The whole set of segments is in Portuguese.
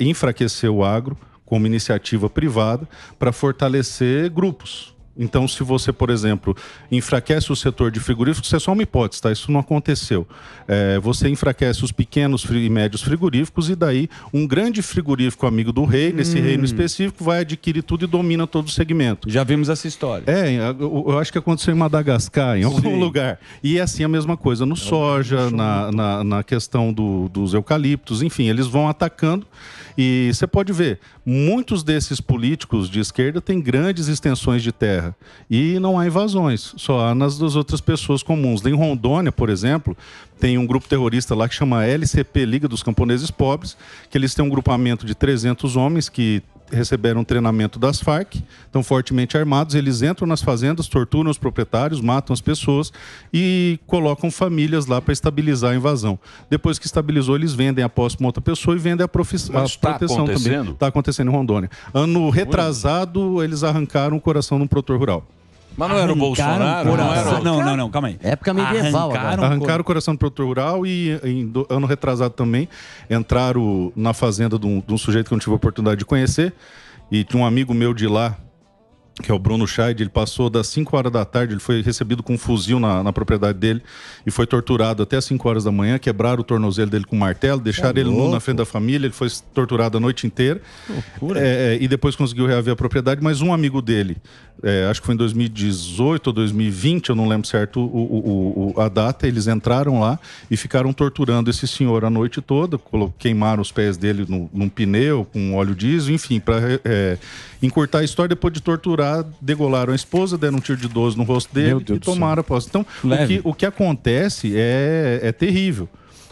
enfraquecer o agro como iniciativa privada para fortalecer grupos. Então, se você, por exemplo, enfraquece o setor de frigoríficos, isso é só uma hipótese, tá? Isso não aconteceu. É, você enfraquece os pequenos e médios frigoríficos e daí um grande frigorífico amigo do rei, nesse hum. reino específico, vai adquirir tudo e domina todo o segmento. Já vimos essa história. É, eu, eu acho que aconteceu em Madagascar, em algum lugar. E é assim a mesma coisa no é soja, na, na, na, questão do, dos eucaliptos, enfim, eles vão atacando. E você pode ver, muitos desses políticos de esquerda têm grandes extensões de terra. E não há invasões, só há nas das outras pessoas comuns. Em Rondônia, por exemplo, tem um grupo terrorista lá que chama LCP, Liga dos Camponeses Pobres, que eles têm um grupamento de 300 homens que receberam treinamento das FARC, estão fortemente armados, eles entram nas fazendas, torturam os proprietários, matam as pessoas e colocam famílias lá para estabilizar a invasão. Depois que estabilizou, eles vendem a posse para outra pessoa e vendem a, profi- também. a tá proteção acontecendo? também. Está acontecendo em Rondônia. Ano retrasado, eles arrancaram o coração de um produtor rural. Mas não era o Bolsonaro? Não, era o... não, não, não, calma aí. Época medieval. Arrancaram, arrancaram o coração do rural e em do, ano retrasado também entraram na fazenda de um, de um sujeito que eu não tive a oportunidade de conhecer. E tinha um amigo meu de lá que é o Bruno Scheid, ele passou das 5 horas da tarde, ele foi recebido com um fuzil na, na propriedade dele e foi torturado até as 5 horas da manhã, quebraram o tornozelo dele com um martelo, deixaram é ele nu na frente da família, ele foi torturado a noite inteira. É, é, e depois conseguiu reaver a propriedade, mas um amigo dele, é, acho que foi em 2018 ou 2020, eu não lembro certo o, o, o, a data, eles entraram lá e ficaram torturando esse senhor a noite toda, queimaram os pés dele no, num pneu, com óleo diesel, enfim, para é, é, encurtar a história depois de torturar degolaram a esposa, deram um tiro de 12 no rosto dele e tomaram a posse. Então, o que, o que, acontece é, é terrível.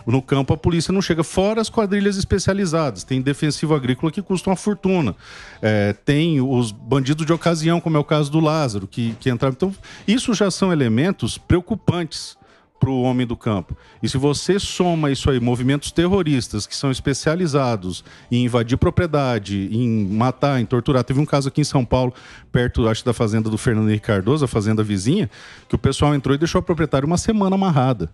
No campo, a polícia não chega, fora as quadrilhas especializadas. Tem defensivo agrícola que custa uma fortuna. É, tem os bandidos de ocasião, como é o caso do Lázaro, que, que entraram. Então, isso já são elementos preocupantes para o homem do campo. E se você soma isso aí, movimentos terroristas que são especializados em invadir propriedade, em matar, em torturar. Teve um caso aqui em São Paulo, perto, acho, da fazenda do Fernando Henrique Cardoso, a fazenda vizinha, que o pessoal entrou e deixou a proprietária uma semana amarrada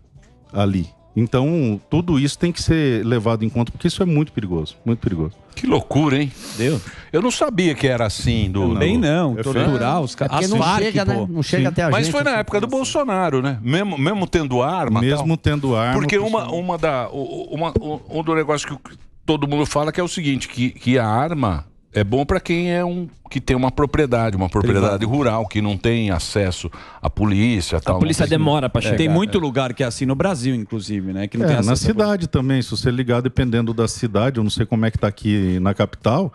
ali. Então, tudo isso tem que ser levado em conta, porque isso é muito perigoso, muito perigoso. Que loucura, hein? Deu. Eu não sabia que era assim. Do, Também não, é não. torturar os caras. É não chega, né? não chega Sim. até a Mas gente. foi na né? época assim. do Bolsonaro, né? Mesmo, mesmo tendo arma. Mesmo tal. tendo arma. Porque uma, uma da, uma, um do negócio que todo mundo fala que é o seguinte, que, que a arma é bom para quem é um que tem uma propriedade, uma propriedade rural, que não tem acesso à polícia. A tal, polícia demora para é. chegar. Tem né? muito é. lugar que é assim no Brasil, inclusive, né? Que não é, tem acesso na cidade também, se você ligar, dependendo da cidade, eu não sei como é que está aqui na capital,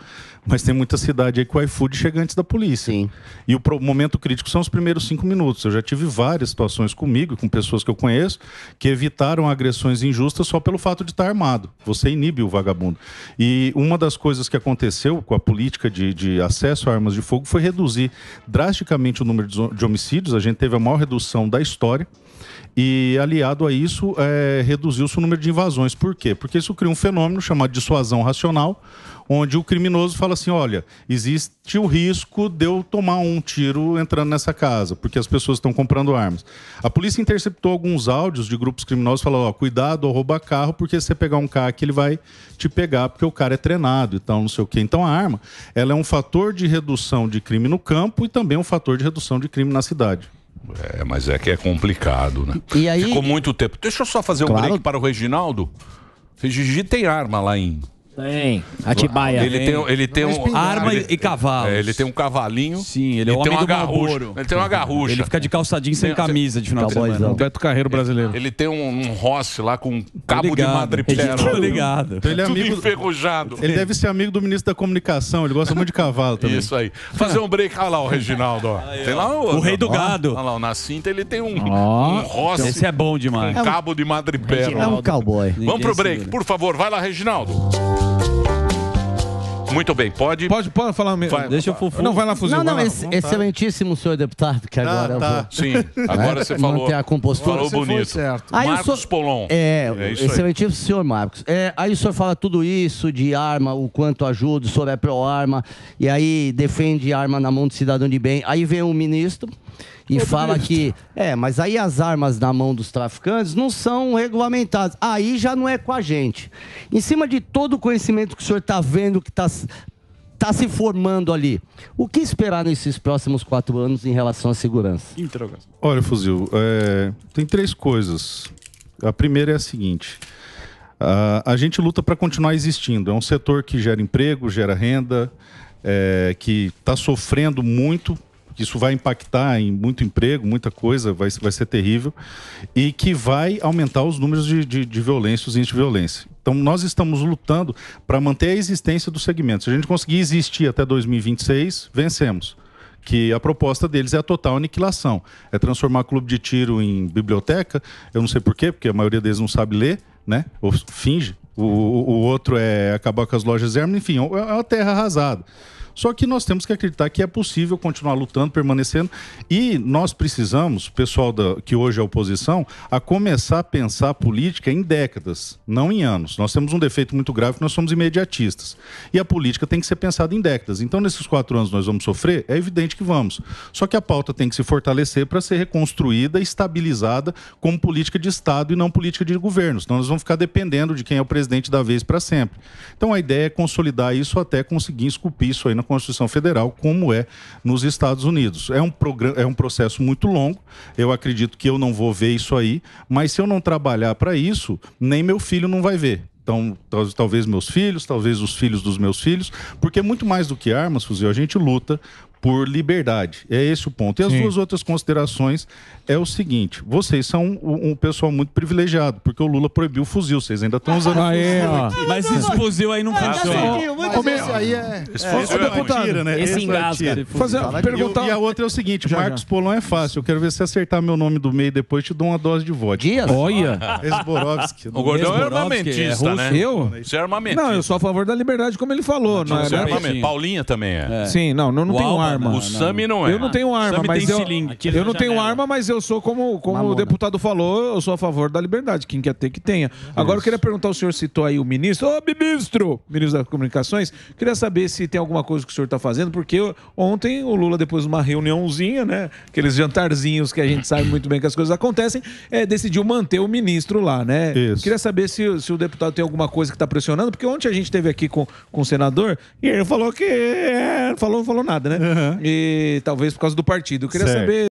mas tem muita cidade aí que o iFood chega antes da polícia. Sim. E o momento crítico são os primeiros cinco minutos. Eu já tive várias situações comigo, com pessoas que eu conheço, que evitaram agressões injustas só pelo fato de estar armado. Você inibe o vagabundo. E uma das coisas que aconteceu com a política de, de acesso acesso a armas de fogo foi reduzir drasticamente o número de homicídios. A gente teve a maior redução da história. E aliado a isso, é, reduziu-se o número de invasões. Por quê? Porque isso cria um fenômeno chamado dissuasão racional, onde o criminoso fala assim: olha, existe o risco de eu tomar um tiro entrando nessa casa, porque as pessoas estão comprando armas. A polícia interceptou alguns áudios de grupos criminosos falando: ó, cuidado rouba carro, porque se você pegar um carro aqui, ele vai te pegar, porque o cara é treinado e tal, não sei o quê. Então a arma, ela é um fator de redução de crime no campo e também um fator de redução de crime na cidade. É, mas é que é complicado, né? E aí... Ficou muito tempo. Deixa eu só fazer um claro. break para o Reginaldo. Gigi tem arma lá em tem. Atibaia. Ele tem, ele tem um, arma ele, e cavalo. É, ele tem um cavalinho. Sim, ele é o homem do Malboro. Ele tem uma garrucha. Ele fica de calçadinho sem camisa de final de semana. Beto Carreiro brasileiro. Ele, ele tem um, um Rossi lá com um cabo de madrepérola. ligado. Então ele é Tudo é amigo, enferrujado. Ele deve ser amigo do ministro da comunicação. Ele gosta muito de cavalo também. Isso aí. Fazer um break. Olha lá o Reginaldo. Aí, Tem lá o, o rei do ó. gado. Olha lá, na cinta ele tem um, um Rossi. Esse é bom demais. É um cabo de madrepérola. É um cowboy. Vamos pro break, por favor. Vai lá, Reginaldo. Muito bem, pode. Pode, pode falar mesmo. Vai, Deixa o Fufu. Não, vai lá, Fuzil. Não, não, ex excelentíssimo senhor deputado, que ah, agora ah, tá. eu vou. Sim, agora você falou. Manter a compostura. Falou bonito. Certo. Aí Marcos senhor... Polon. É, é excelentíssimo senhor Marcos. É, aí o senhor fala tudo isso de arma, o quanto ajuda, o senhor é pró-arma, e aí defende arma na mão do cidadão de bem. Aí vem o um ministro e fala que. É, mas aí as armas na mão dos traficantes não são regulamentadas. Aí já não é com a gente. Em cima de todo o conhecimento que o senhor está vendo que está está se formando ali. O que esperar nesses próximos quatro anos em relação à segurança? Interrogação. Olha, Fuzil, é, tem três coisas. A primeira é a seguinte. A, a gente luta para continuar existindo. É um setor que gera emprego, gera renda, é, que está sofrendo muito isso vai impactar em muito emprego, muita coisa, vai, vai ser terrível, e que vai aumentar os números de, de, de violência, os índices de violência. Então, nós estamos lutando para manter a existência do segmento. Se a gente conseguir existir até 2026, vencemos que a proposta deles é a total aniquilação. É transformar clube de tiro em biblioteca. Eu não sei por quê, porque a maioria deles não sabe ler, né? Ou finge. O, o, outro é acabar com as lojas Hermes. Enfim, é uma terra arrasada. Só que nós temos que acreditar que é possível continuar lutando, permanecendo. E nós precisamos, pessoal da, que hoje é oposição, a começar a pensar a política em décadas, não em anos. Nós temos um defeito muito grave que nós somos imediatistas. E a política tem que ser pensada em décadas. Então, nesses quatro anos nós vamos sofrer? É evidente que vamos. Só que a pauta tem que se fortalecer para ser reconstruída, estabilizada como política de Estado e não política de governo. Senão nós vamos ficar dependendo de quem é o presidente da vez para sempre. Então, a ideia é consolidar isso até conseguir esculpir isso aí na Constituição Federal, como é nos Estados Unidos. É um, programa, é um processo muito longo, eu acredito que eu não vou ver isso aí, mas se eu não trabalhar para isso, nem meu filho não vai ver. Então, talvez meus filhos, talvez os filhos dos meus filhos, porque é muito mais do que armas, fuzil, a gente luta por liberdade. É esse o ponto. E as Sim. duas outras considerações é o seguinte: vocês são um, um, pessoal muito privilegiado, porque o Lula proibiu o fuzil, vocês ainda estão usando ah, fuzil. Mas esse fuzil aí não tá funciona. É. Mas esse aí é. Esse é. fuzil é, é tira, né? né? Esse, esse é engasga. É perguntar... E, e, a outra é o seguinte: já, Marcos já. é fácil. Eu quero ver se acertar meu nome do meio depois, te dou uma dose de vodka. Dias? Olha. Esborovski. O gordão é armamentista, é né? Eu? é armamento Não, eu sou a favor da liberdade, como ele falou. Não, não é, é Paulinha também é. Sim, não, não, não tem um ar arma. O Sami não é. Eu não tenho arma, mas eu, eu não tenho arma, mas eu sou como, como o deputado falou, eu sou a favor da liberdade, quem quer ter que tenha. Agora eu queria perguntar, o senhor citou aí o ministro, ô ministro, ministro das comunicações, queria saber se tem alguma coisa que o senhor está fazendo, porque ontem o Lula, depois de uma reuniãozinha, né, aqueles jantarzinhos que a gente sabe muito bem que as coisas acontecem, é, decidiu manter o ministro lá, né? Isso. Queria saber se, se o deputado tem alguma coisa que está pressionando, porque ontem a gente teve aqui com, com o senador e ele falou que é, falou, falou nada, né? E talvez por causa do partido. Eu queria Certo. saber